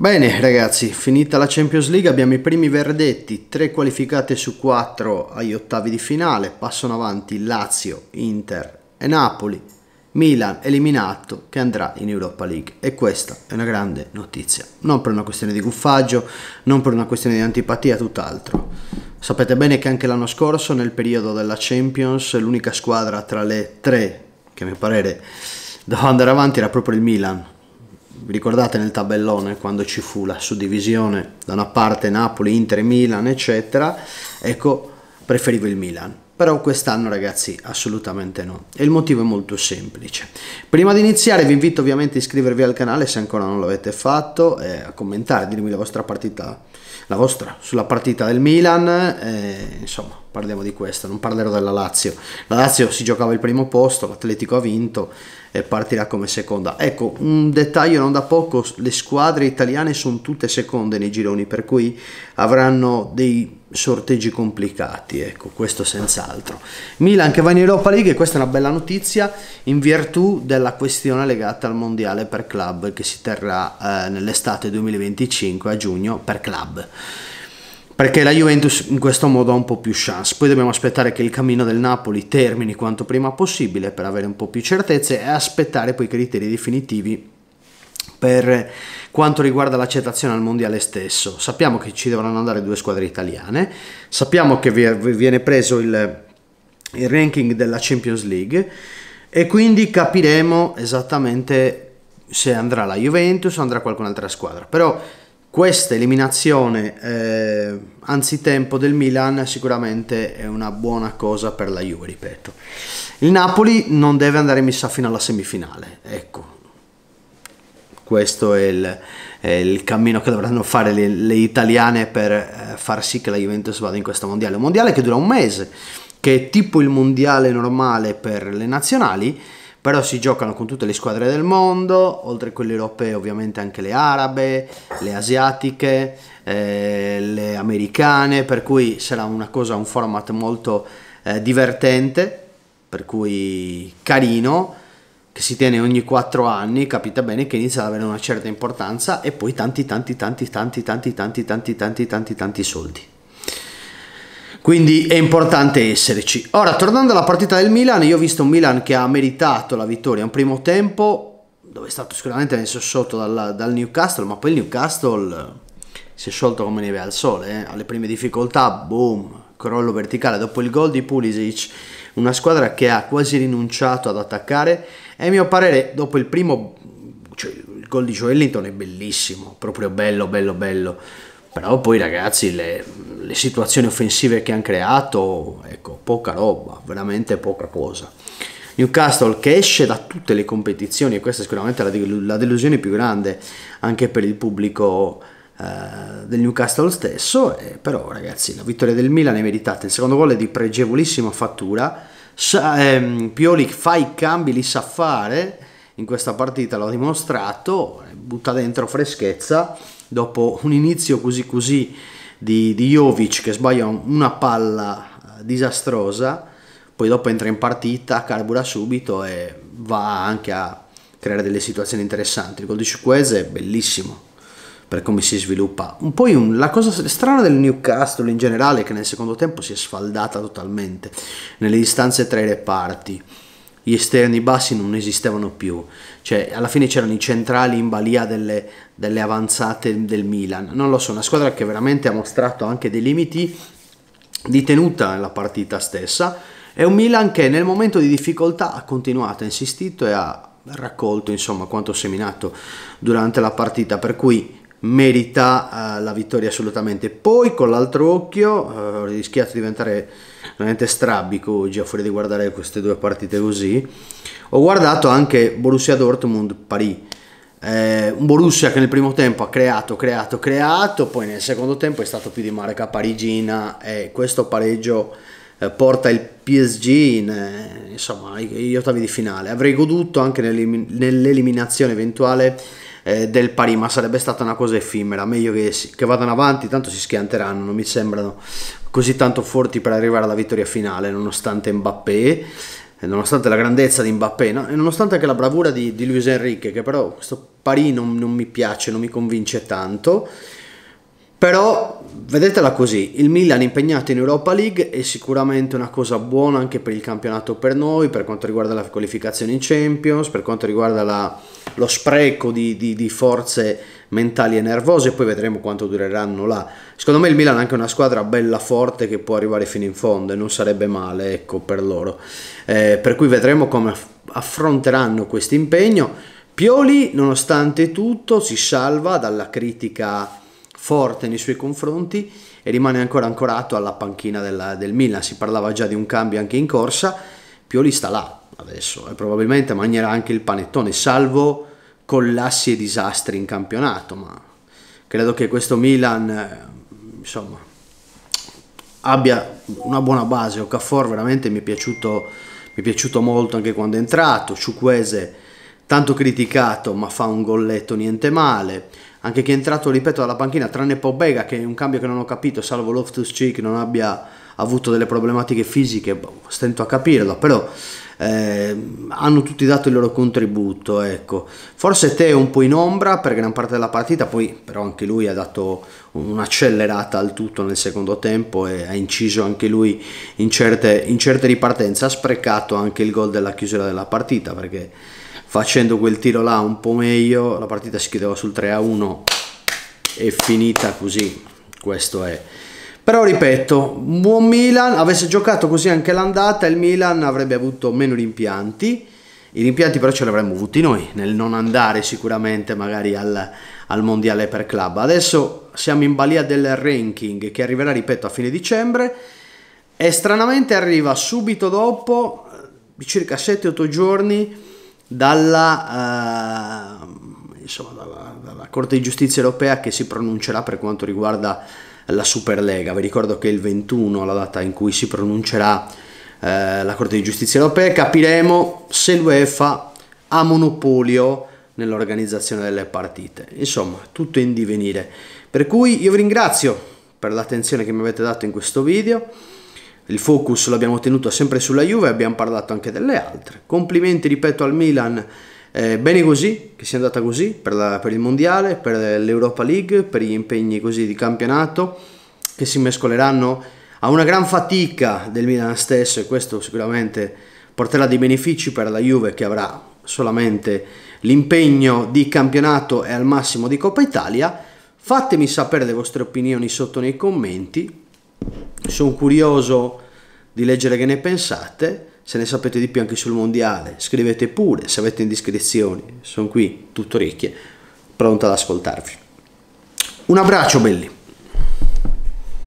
Bene ragazzi, finita la Champions League abbiamo i primi verdetti, 3 qualificate su 4 agli ottavi di finale, passano avanti Lazio, Inter e Napoli, Milan eliminato che andrà in Europa League e questa è una grande notizia, non per una questione di guffaggio, non per una questione di antipatia, tutt'altro. Sapete bene che anche l'anno scorso nel periodo della Champions l'unica squadra tra le tre che a mio parere doveva andare avanti era proprio il Milan vi ricordate nel tabellone quando ci fu la suddivisione da una parte Napoli, Inter, Milan, eccetera, ecco, preferivo il Milan però quest'anno ragazzi assolutamente no e il motivo è molto semplice prima di iniziare vi invito ovviamente a iscrivervi al canale se ancora non l'avete fatto eh, a commentare dirmi la vostra partita la vostra sulla partita del Milan eh, insomma parliamo di questo non parlerò della Lazio la Lazio si giocava il primo posto l'Atletico ha vinto e partirà come seconda ecco un dettaglio non da poco le squadre italiane sono tutte seconde nei gironi per cui avranno dei sorteggi complicati, ecco, questo senz'altro. Milan che va in Europa League e questa è una bella notizia in virtù della questione legata al mondiale per club che si terrà eh, nell'estate 2025 a giugno per club. Perché la Juventus in questo modo ha un po' più chance. Poi dobbiamo aspettare che il cammino del Napoli termini quanto prima possibile per avere un po' più certezze e aspettare poi i criteri definitivi per quanto riguarda l'accettazione al mondiale stesso, sappiamo che ci dovranno andare due squadre italiane, sappiamo che viene preso il, il ranking della Champions League e quindi capiremo esattamente se andrà la Juventus o andrà qualcun'altra squadra. Però questa eliminazione eh, anzitempo del Milan sicuramente è una buona cosa per la Juve, ripeto. Il Napoli non deve andare messa fino alla semifinale, ecco, questo è il, è il, cammino che dovranno fare le, le, italiane per eh, far sì che la Juventus vada in questo mondiale. Un mondiale che dura un mese, che è tipo il mondiale normale per le nazionali, però si giocano con tutte le squadre del mondo, oltre a quelle europee ovviamente anche le arabe, le asiatiche, eh, le americane, per cui sarà una cosa, un format molto eh, divertente, per cui carino che si tiene ogni 4 anni, capita bene che inizia ad avere una certa importanza e poi tanti tanti tanti tanti tanti tanti tanti tanti tanti tanti soldi. Quindi è importante esserci. Ora, tornando alla partita del Milan, io ho visto un Milan che ha meritato la vittoria un primo tempo, dove è stato sicuramente messo sotto dal, dal Newcastle, ma poi il Newcastle eh, si è sciolto come neve al sole, eh? alle prime difficoltà, boom, crollo verticale, dopo il gol di Pulisic una squadra che ha quasi rinunciato ad attaccare e a mio parere dopo il primo cioè, il gol di Joe Ellington è bellissimo, proprio bello, bello, bello. Però poi ragazzi le, le situazioni offensive che hanno creato, ecco, poca roba, veramente poca cosa. Newcastle che esce da tutte le competizioni e questa è sicuramente la, la delusione più grande anche per il pubblico eh, del Newcastle stesso, eh, però ragazzi la vittoria del Milan è meritata, il secondo gol è di pregevolissima fattura, Sa, ehm, Pioli fa i cambi, li sa fare, in questa partita l'ho dimostrato, eh, butta dentro freschezza dopo un inizio così così di, di Jovic che sbaglia una palla eh, disastrosa, poi dopo entra in partita, carbura subito e va anche a creare delle situazioni interessanti. Il gol di Ciuquese è bellissimo, per come si sviluppa. Un po' un, la cosa strana del Newcastle in generale è che nel secondo tempo si è sfaldata totalmente nelle distanze tra i reparti. Gli esterni bassi non esistevano più, cioè alla fine c'erano i centrali in balia delle, delle avanzate del Milan. Non lo so, una squadra che veramente ha mostrato anche dei limiti di tenuta nella partita stessa. È un Milan che nel momento di difficoltà ha continuato, ha insistito e ha raccolto insomma quanto seminato durante la partita. Per cui merita eh, la vittoria assolutamente. Poi con l'altro occhio eh, ho rischiato di diventare veramente strabico oggi a fuori di guardare queste due partite così. Ho guardato anche Borussia Dortmund Paris. Eh, un Borussia che nel primo tempo ha creato, creato, creato, poi nel secondo tempo è stato più di marca parigina e questo pareggio eh, porta il PSG in, eh, insomma, agli ottavi di finale. Avrei goduto anche nell'eliminazione eventuale eh, del Parì, ma sarebbe stata una cosa effimera, meglio che, che vadano avanti, tanto si schianteranno, non mi sembrano così tanto forti per arrivare alla vittoria finale, nonostante Mbappé eh, nonostante la grandezza di Mbappé no? e nonostante anche la bravura di, di Luis Enrique che però questo Parì non, non, mi piace, non mi convince tanto però vedetela così, il Milan impegnato in Europa League è sicuramente una cosa buona anche per il campionato per noi, per quanto riguarda la qualificazione in Champions, per quanto riguarda la, lo spreco di, di, di forze mentali e nervose e poi vedremo quanto dureranno là. Secondo me il Milan è anche una squadra bella forte che può arrivare fino in fondo e non sarebbe male ecco, per loro. Eh, per cui vedremo come affronteranno questo impegno. Pioli, nonostante tutto, si salva dalla critica forte nei suoi confronti e rimane ancora ancorato alla panchina della, del Milan. Si parlava già di un cambio anche in corsa. Pioli sta là adesso e probabilmente mangerà anche il panettone, salvo collassi e disastri in campionato, ma credo che questo Milan, eh, insomma, abbia una buona base. Okafor veramente mi è piaciuto, mi è piaciuto molto anche quando è entrato, Ciuquese tanto criticato ma fa un golletto niente male, anche chi è entrato, ripeto, dalla panchina, tranne Pobega, che è un cambio che non ho capito, salvo Loftus-Cheek non abbia avuto delle problematiche fisiche, boh, stento a capirlo, però Ehm, hanno tutti dato il loro contributo, ecco. Forse te un po' in ombra per gran parte della partita, poi però anche lui ha dato un'accelerata al tutto nel secondo tempo e ha inciso anche lui in certe, in certe ripartenze, ha sprecato anche il gol della chiusura della partita perché facendo quel tiro là un po' meglio la partita si chiudeva sul 3 a 1 e finita così, questo è. Però ripeto, buon Milan, avesse giocato così anche l'andata, il Milan avrebbe avuto meno rimpianti. I rimpianti però ce li avremmo avuti noi, nel non andare sicuramente magari al, al mondiale per club. Adesso siamo in balia del ranking che arriverà, ripeto, a fine dicembre e stranamente arriva subito dopo, eh, circa 7-8 giorni, dalla, eh, insomma, dalla, dalla Corte di Giustizia europea che si pronuncerà per quanto riguarda la Superlega. Vi ricordo che il 21 la data in cui si pronuncerà eh, la Corte di Giustizia europea, capiremo se l'UEFA ha monopolio nell'organizzazione delle partite. Insomma, tutto in divenire. Per cui io vi ringrazio per l'attenzione che mi avete dato in questo video. Il focus l'abbiamo tenuto sempre sulla Juve, abbiamo parlato anche delle altre. Complimenti, ripeto, al Milan eh, bene così, che sia andata così per, la, per il Mondiale, per l'Europa League, per gli impegni così di campionato che si mescoleranno a una gran fatica del Milan stesso e questo sicuramente porterà dei benefici per la Juve che avrà solamente l'impegno di campionato e al massimo di Coppa Italia. Fatemi sapere le vostre opinioni sotto nei commenti, sono curioso di leggere che ne pensate se ne sapete di più anche sul mondiale, scrivete pure se avete indiscrezioni. Sono qui, tutto orecchie, pronto ad ascoltarvi. Un abbraccio belli!